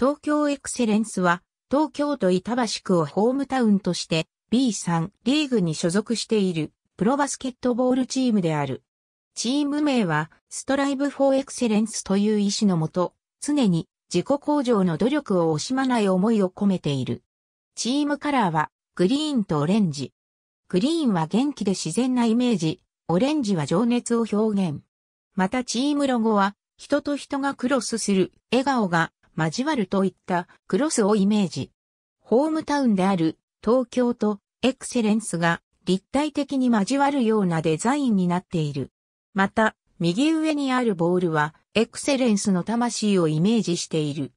東京エクセレンスは、東京都板橋区をホームタウンとして B3 リーグに所属しているプロバスケットボールチームである。チーム名は、ストライブ・フォー・エクセレンスという意志のもと、常に自己向上の努力を惜しまない思いを込めている。チームカラーは、グリーンとオレンジ。グリーンは元気で自然なイメージ、オレンジは情熱を表現。またチームロゴは、人と人がクロスする笑顔が交わるといったクロスをイメージ。ホームタウンである東京とエクセレンスが立体的に交わるようなデザインになっている。また、右上にあるボールはエクセレンスの魂をイメージしている。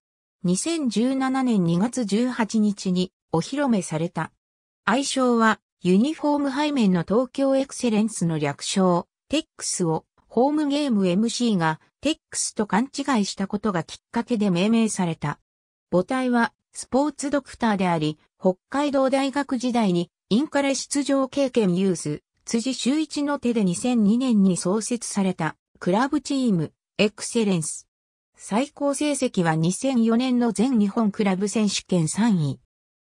2017年2月18日にお披露目された。愛称はユニフォーム背面の東京エクセレンスの略称、テックスをホームゲーム MC がテックスと勘違いしたことがきっかけで命名された。母体はスポーツドクターであり、北海道大学時代にインカレ出場経験ユース、辻周一の手で2002年に創設されたクラブチームエクセレンス。最高成績は2004年の全日本クラブ選手権3位。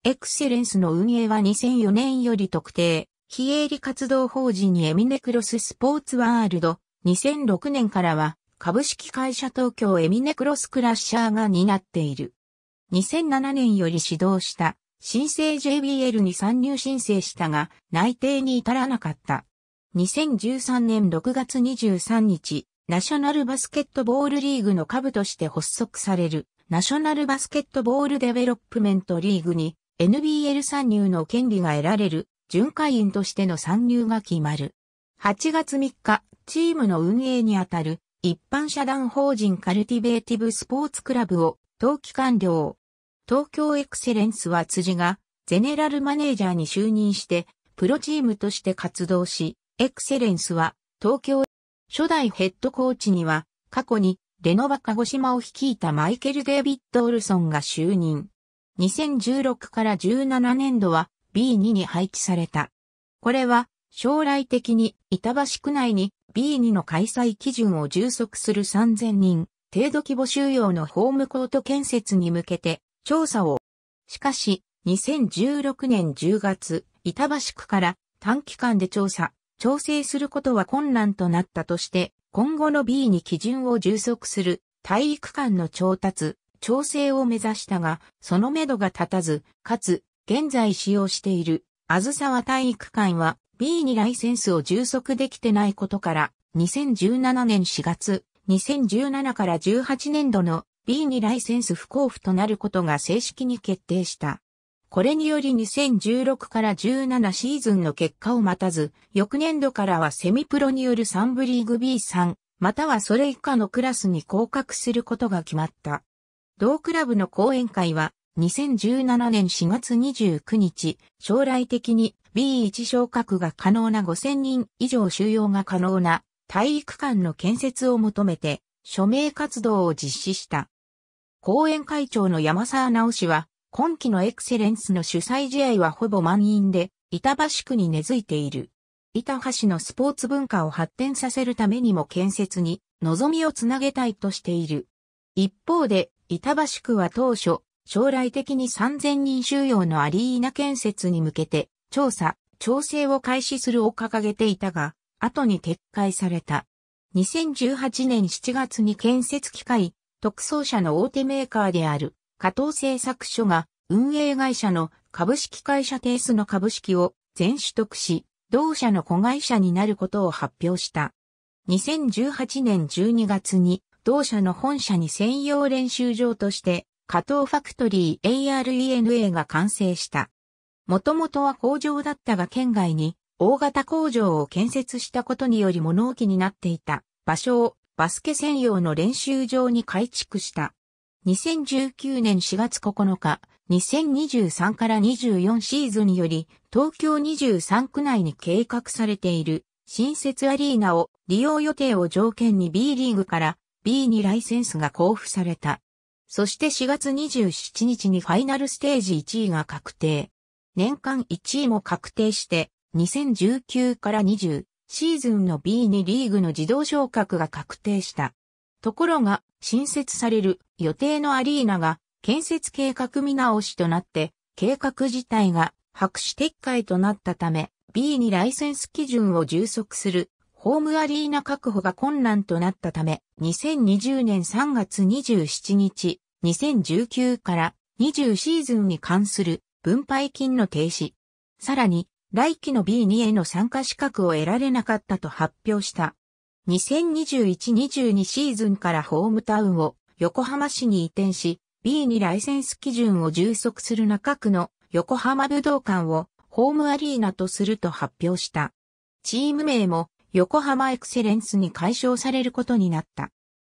エクセレンスの運営は2004年より特定、非営利活動法人にエミネクロススポーツワールド、2006年からは株式会社東京エミネクロスクラッシャーが担っている。2007年より指導した新生 JBL に参入申請したが内定に至らなかった。2013年6月23日、ナショナルバスケットボールリーグの下部として発足されるナショナルバスケットボールデベロップメントリーグに NBL 参入の権利が得られる巡回員としての参入が決まる。8月3日、チームの運営にあたる一般社団法人カルティベーティブスポーツクラブを冬季完了。東京エクセレンスは辻がゼネラルマネージャーに就任してプロチームとして活動し、エクセレンスは東京初代ヘッドコーチには過去にレノバ鹿児島を率いたマイケル・デイビッド・オルソンが就任。2016から17年度は B2 に配置された。これは将来的に板橋区内に B2 の開催基準を充足する3000人程度規模収容のホームコート建設に向けて調査を。しかし、2016年10月、板橋区から短期間で調査、調整することは困難となったとして、今後の B に基準を充足する体育館の調達、調整を目指したが、そのめどが立たず、かつ、現在使用している、あずさわ体育館は B にライセンスを充足できてないことから、2017年4月、2017から18年度の B にライセンス不交付となることが正式に決定した。これにより2016から17シーズンの結果を待たず、翌年度からはセミプロによる3部リーグ B3、またはそれ以下のクラスに降格することが決まった。同クラブの講演会は2017年4月29日、将来的に B1 昇格が可能な5000人以上収容が可能な体育館の建設を求めて署名活動を実施した。公園会長の山沢直氏は、今期のエクセレンスの主催試合はほぼ満員で、板橋区に根付いている。板橋のスポーツ文化を発展させるためにも建設に望みをつなげたいとしている。一方で、板橋区は当初、将来的に3000人収容のアリーナ建設に向けて、調査、調整を開始するを掲げていたが、後に撤回された。2018年7月に建設機械、特装車の大手メーカーである、加藤製作所が、運営会社の株式会社テースの株式を全取得し、同社の子会社になることを発表した。2018年12月に、同社の本社に専用練習場として、加藤ファクトリー ARENA が完成した。もともとは工場だったが県外に大型工場を建設したことにより物置になっていた場所をバスケ専用の練習場に改築した。2019年4月9日、2023から24シーズンにより、東京23区内に計画されている新設アリーナを利用予定を条件に B リーグから B にライセンスが交付された。そして4月27日にファイナルステージ1位が確定。年間1位も確定して、2019から20シーズンの B2 リーグの自動昇格が確定した。ところが、新設される予定のアリーナが建設計画見直しとなって、計画自体が白紙撤回となったため、B2 ライセンス基準を充足するホームアリーナ確保が困難となったため、2020年3月27日、2019から20シーズンに関する分配金の停止。さらに、来期の B2 への参加資格を得られなかったと発表した。2021-22シーズンからホームタウンを横浜市に移転し、B2 ライセンス基準を充足する中区の横浜武道館をホームアリーナとすると発表した。チーム名も横浜エクセレンスに解消されることになった。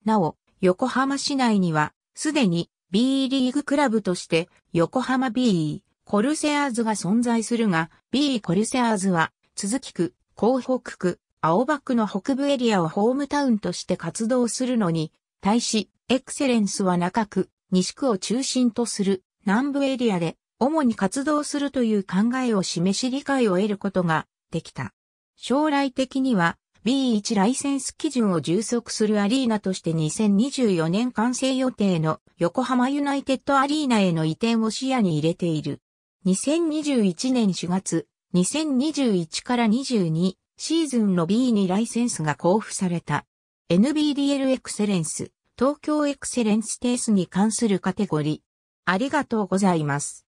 なお、横浜市内にはすでに B リーグクラブとして横浜 B コルセアーズが存在するが、B コルセアーズは、続き区、広北区、青葉区の北部エリアをホームタウンとして活動するのに、対し、エクセレンスは中区、西区を中心とする南部エリアで、主に活動するという考えを示し理解を得ることができた。将来的には、B1 ライセンス基準を充足するアリーナとして2024年完成予定の横浜ユナイテッドアリーナへの移転を視野に入れている。2021年4月、2021から22シーズンの B にライセンスが交付された。NBDL エクセレンス、東京エクセレンステースに関するカテゴリー。ありがとうございます。